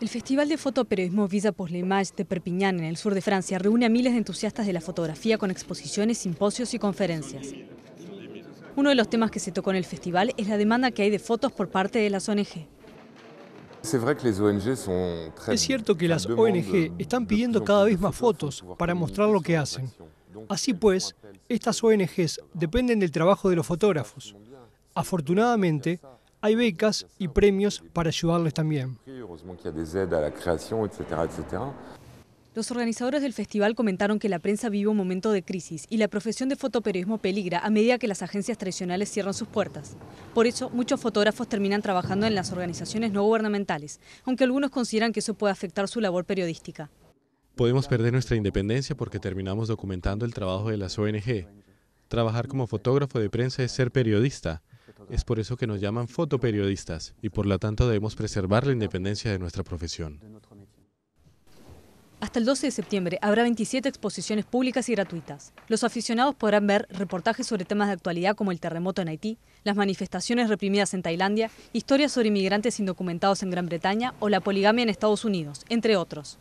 El Festival de Fotoperiodismo Villa Poslimage de Perpignan en el sur de Francia, reúne a miles de entusiastas de la fotografía con exposiciones, simposios y conferencias. Uno de los temas que se tocó en el festival es la demanda que hay de fotos por parte de las ONG. Es cierto que las ONG están pidiendo cada vez más fotos para mostrar lo que hacen. Así pues, estas ONGs dependen del trabajo de los fotógrafos. Afortunadamente, hay becas y premios para ayudarles también. Los organizadores del festival comentaron que la prensa vive un momento de crisis y la profesión de fotoperiodismo peligra a medida que las agencias tradicionales cierran sus puertas. Por eso, muchos fotógrafos terminan trabajando en las organizaciones no gubernamentales, aunque algunos consideran que eso puede afectar su labor periodística. Podemos perder nuestra independencia porque terminamos documentando el trabajo de las ONG. Trabajar como fotógrafo de prensa es ser periodista. Es por eso que nos llaman fotoperiodistas y por lo tanto debemos preservar la independencia de nuestra profesión. Hasta el 12 de septiembre habrá 27 exposiciones públicas y gratuitas. Los aficionados podrán ver reportajes sobre temas de actualidad como el terremoto en Haití, las manifestaciones reprimidas en Tailandia, historias sobre inmigrantes indocumentados en Gran Bretaña o la poligamia en Estados Unidos, entre otros.